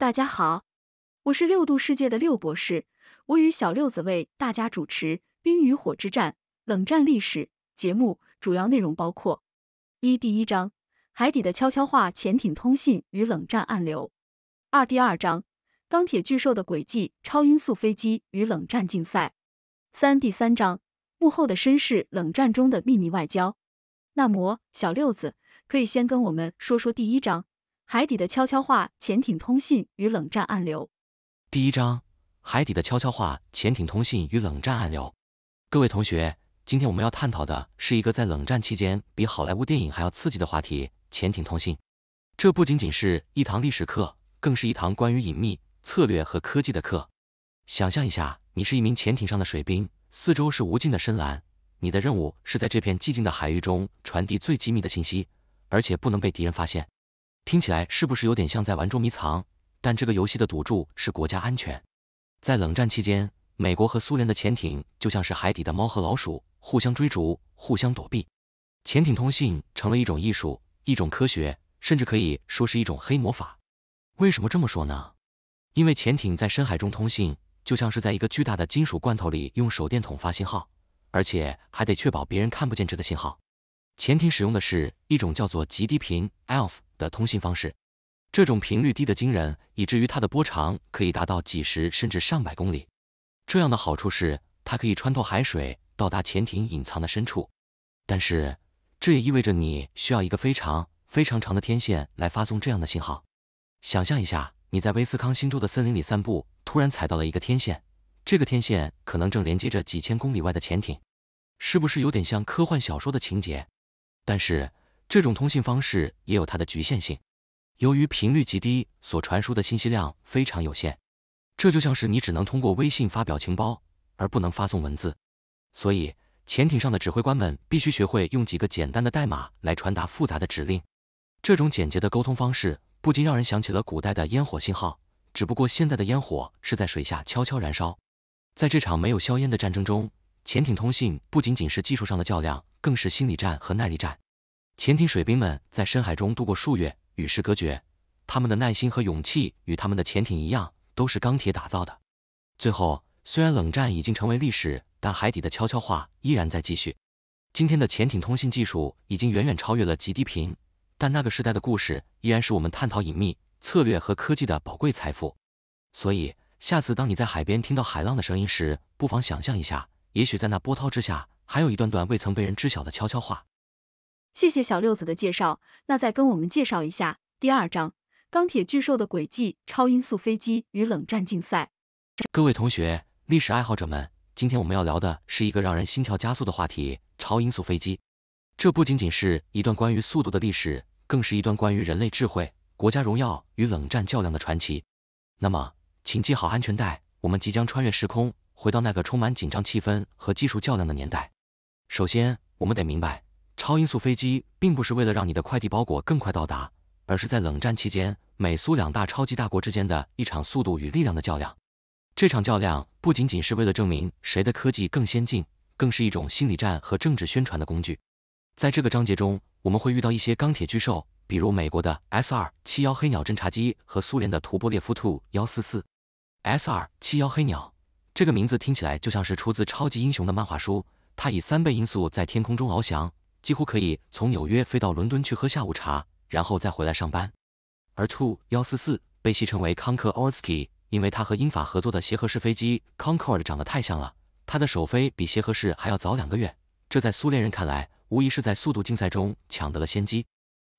大家好，我是六度世界的六博士，我与小六子为大家主持《冰与火之战：冷战历史》节目。主要内容包括：一、第一章《海底的悄悄话：潜艇通信与冷战暗流》；二、第二章《钢铁巨兽的轨迹：超音速飞机与冷战竞赛》；三、第三章《幕后的绅士：冷战中的秘密外交》。那么，小六子可以先跟我们说说第一章。海底的悄悄话：潜艇通信与冷战暗流。第一章：海底的悄悄话：潜艇通信与冷战暗流。各位同学，今天我们要探讨的是一个在冷战期间比好莱坞电影还要刺激的话题——潜艇通信。这不仅仅是一堂历史课，更是一堂关于隐秘、策略和科技的课。想象一下，你是一名潜艇上的水兵，四周是无尽的深蓝，你的任务是在这片寂静的海域中传递最机密的信息，而且不能被敌人发现。听起来是不是有点像在玩捉迷藏？但这个游戏的赌注是国家安全。在冷战期间，美国和苏联的潜艇就像是海底的猫和老鼠，互相追逐，互相躲避。潜艇通信成了一种艺术，一种科学，甚至可以说是一种黑魔法。为什么这么说呢？因为潜艇在深海中通信，就像是在一个巨大的金属罐头里用手电筒发信号，而且还得确保别人看不见这个信号。潜艇使用的是一种叫做极低频 （ELF）。的通信方式，这种频率低的惊人，以至于它的波长可以达到几十甚至上百公里。这样的好处是它可以穿透海水，到达潜艇隐藏的深处。但是这也意味着你需要一个非常非常长的天线来发送这样的信号。想象一下，你在威斯康星州的森林里散步，突然踩到了一个天线，这个天线可能正连接着几千公里外的潜艇，是不是有点像科幻小说的情节？但是这种通信方式也有它的局限性，由于频率极低，所传输的信息量非常有限。这就像是你只能通过微信发表情包，而不能发送文字。所以，潜艇上的指挥官们必须学会用几个简单的代码来传达复杂的指令。这种简洁的沟通方式，不禁让人想起了古代的烟火信号，只不过现在的烟火是在水下悄悄燃烧。在这场没有硝烟的战争中，潜艇通信不仅仅是技术上的较量，更是心理战和耐力战。潜艇水兵们在深海中度过数月，与世隔绝。他们的耐心和勇气与他们的潜艇一样，都是钢铁打造的。最后，虽然冷战已经成为历史，但海底的悄悄话依然在继续。今天的潜艇通信技术已经远远超越了极低频，但那个时代的故事依然是我们探讨隐秘、策略和科技的宝贵财富。所以，下次当你在海边听到海浪的声音时，不妨想象一下，也许在那波涛之下，还有一段段未曾被人知晓的悄悄话。谢谢小六子的介绍，那再跟我们介绍一下第二章《钢铁巨兽的轨迹：超音速飞机与冷战竞赛》。各位同学、历史爱好者们，今天我们要聊的是一个让人心跳加速的话题——超音速飞机。这不仅仅是一段关于速度的历史，更是一段关于人类智慧、国家荣耀与冷战较量的传奇。那么，请系好安全带，我们即将穿越时空，回到那个充满紧张气氛和技术较量的年代。首先，我们得明白。超音速飞机并不是为了让你的快递包裹更快到达，而是在冷战期间美苏两大超级大国之间的一场速度与力量的较量。这场较量不仅仅是为了证明谁的科技更先进，更是一种心理战和政治宣传的工具。在这个章节中，我们会遇到一些钢铁巨兽，比如美国的 S 二七幺黑鸟侦察机和苏联的图波列夫 Tu 幺四四 S 二七幺黑鸟。这个名字听起来就像是出自超级英雄的漫画书，它以三倍音速在天空中翱翔。几乎可以从纽约飞到伦敦去喝下午茶，然后再回来上班。而 Tu-144 被戏称为 c o n c o r k i 因为它和英法合作的协和式飞机 Concorde 长得太像了。它的首飞比协和式还要早两个月，这在苏联人看来，无疑是在速度竞赛中抢得了先机。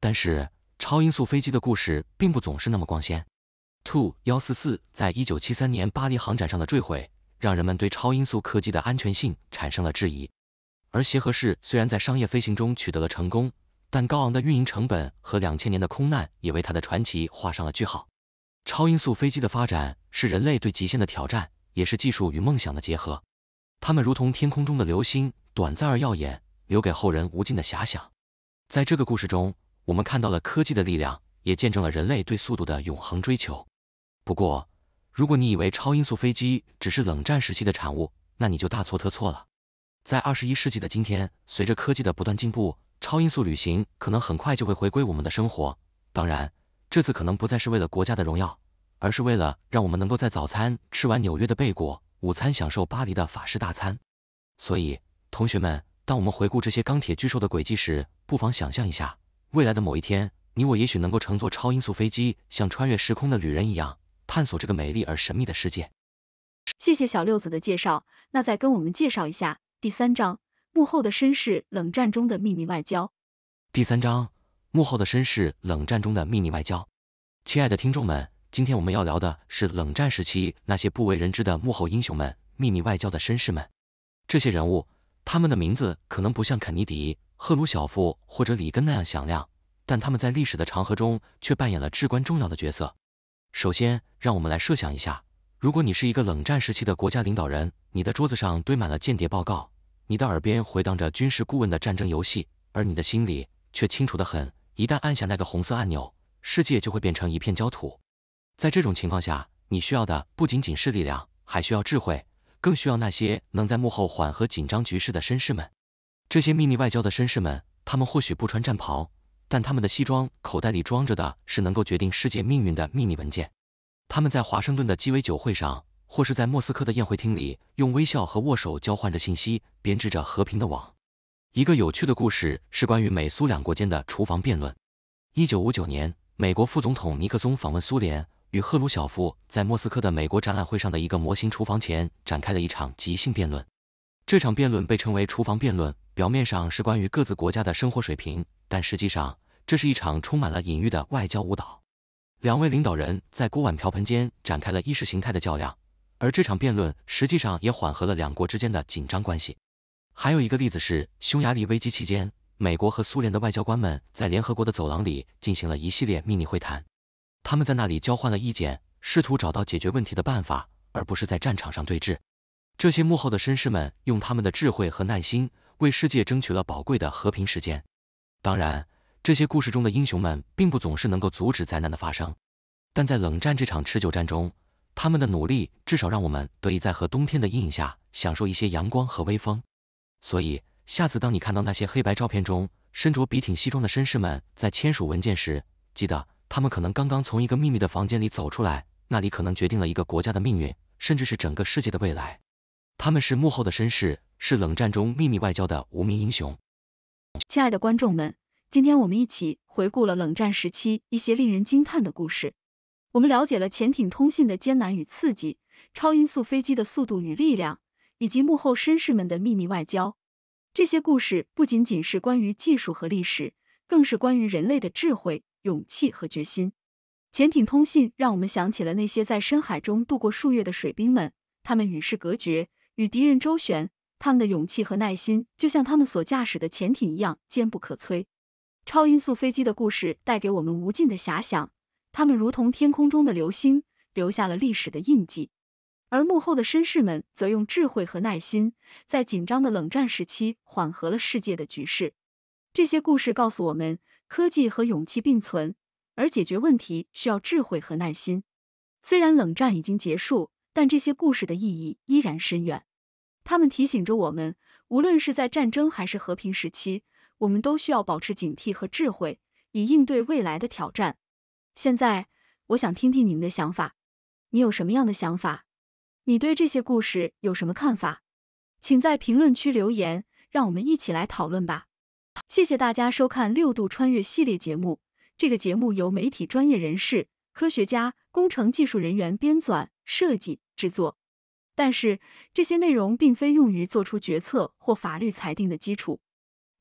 但是，超音速飞机的故事并不总是那么光鲜。Tu-144 在1973年巴黎航展上的坠毁，让人们对超音速客机的安全性产生了质疑。而协和式虽然在商业飞行中取得了成功，但高昂的运营成本和两千年的空难也为它的传奇画上了句号。超音速飞机的发展是人类对极限的挑战，也是技术与梦想的结合。它们如同天空中的流星，短暂而耀眼，留给后人无尽的遐想。在这个故事中，我们看到了科技的力量，也见证了人类对速度的永恒追求。不过，如果你以为超音速飞机只是冷战时期的产物，那你就大错特错了。在二十一世纪的今天，随着科技的不断进步，超音速旅行可能很快就会回归我们的生活。当然，这次可能不再是为了国家的荣耀，而是为了让我们能够在早餐吃完纽约的贝果，午餐享受巴黎的法式大餐。所以，同学们，当我们回顾这些钢铁巨兽的轨迹时，不妨想象一下，未来的某一天，你我也许能够乘坐超音速飞机，像穿越时空的旅人一样，探索这个美丽而神秘的世界。谢谢小六子的介绍，那再跟我们介绍一下。第三章幕后的绅士，冷战中的秘密外交。第三章幕后的绅士，冷战中的秘密外交。亲爱的听众们，今天我们要聊的是冷战时期那些不为人知的幕后英雄们，秘密外交的绅士们。这些人物，他们的名字可能不像肯尼迪、赫鲁晓夫或者里根那样响亮，但他们在历史的长河中却扮演了至关重要的角色。首先，让我们来设想一下。如果你是一个冷战时期的国家领导人，你的桌子上堆满了间谍报告，你的耳边回荡着军事顾问的战争游戏，而你的心里却清楚的很，一旦按下那个红色按钮，世界就会变成一片焦土。在这种情况下，你需要的不仅仅是力量，还需要智慧，更需要那些能在幕后缓和紧张局势的绅士们。这些秘密外交的绅士们，他们或许不穿战袍，但他们的西装口袋里装着的是能够决定世界命运的秘密文件。他们在华盛顿的鸡尾酒会上，或是在莫斯科的宴会厅里，用微笑和握手交换着信息，编织着和平的网。一个有趣的故事是关于美苏两国间的厨房辩论。一九五九年，美国副总统尼克松访问苏联，与赫鲁晓夫在莫斯科的美国展览会上的一个模型厨房前展开了一场即兴辩论。这场辩论被称为“厨房辩论”，表面上是关于各自国家的生活水平，但实际上这是一场充满了隐喻的外交舞蹈。两位领导人在锅碗瓢盆间展开了意识形态的较量，而这场辩论实际上也缓和了两国之间的紧张关系。还有一个例子是匈牙利危机期间，美国和苏联的外交官们在联合国的走廊里进行了一系列秘密会谈，他们在那里交换了意见，试图找到解决问题的办法，而不是在战场上对峙。这些幕后的绅士们用他们的智慧和耐心，为世界争取了宝贵的和平时间。当然。这些故事中的英雄们并不总是能够阻止灾难的发生，但在冷战这场持久战中，他们的努力至少让我们得以在和冬天的阴影下享受一些阳光和微风。所以，下次当你看到那些黑白照片中身着笔挺西装的绅士们在签署文件时，记得他们可能刚刚从一个秘密的房间里走出来，那里可能决定了一个国家的命运，甚至是整个世界的未来。他们是幕后的绅士，是冷战中秘密外交的无名英雄。亲爱的观众们。今天我们一起回顾了冷战时期一些令人惊叹的故事。我们了解了潜艇通信的艰难与刺激，超音速飞机的速度与力量，以及幕后绅士们的秘密外交。这些故事不仅仅是关于技术和历史，更是关于人类的智慧、勇气和决心。潜艇通信让我们想起了那些在深海中度过数月的水兵们，他们与世隔绝，与敌人周旋，他们的勇气和耐心就像他们所驾驶的潜艇一样坚不可摧。超音速飞机的故事带给我们无尽的遐想，它们如同天空中的流星，留下了历史的印记。而幕后的绅士们则用智慧和耐心，在紧张的冷战时期缓和了世界的局势。这些故事告诉我们，科技和勇气并存，而解决问题需要智慧和耐心。虽然冷战已经结束，但这些故事的意义依然深远。他们提醒着我们，无论是在战争还是和平时期。我们都需要保持警惕和智慧，以应对未来的挑战。现在，我想听听你们的想法，你有什么样的想法？你对这些故事有什么看法？请在评论区留言，让我们一起来讨论吧。谢谢大家收看《六度穿越》系列节目。这个节目由媒体专业人士、科学家、工程技术人员编纂、设计、制作，但是这些内容并非用于做出决策或法律裁定的基础。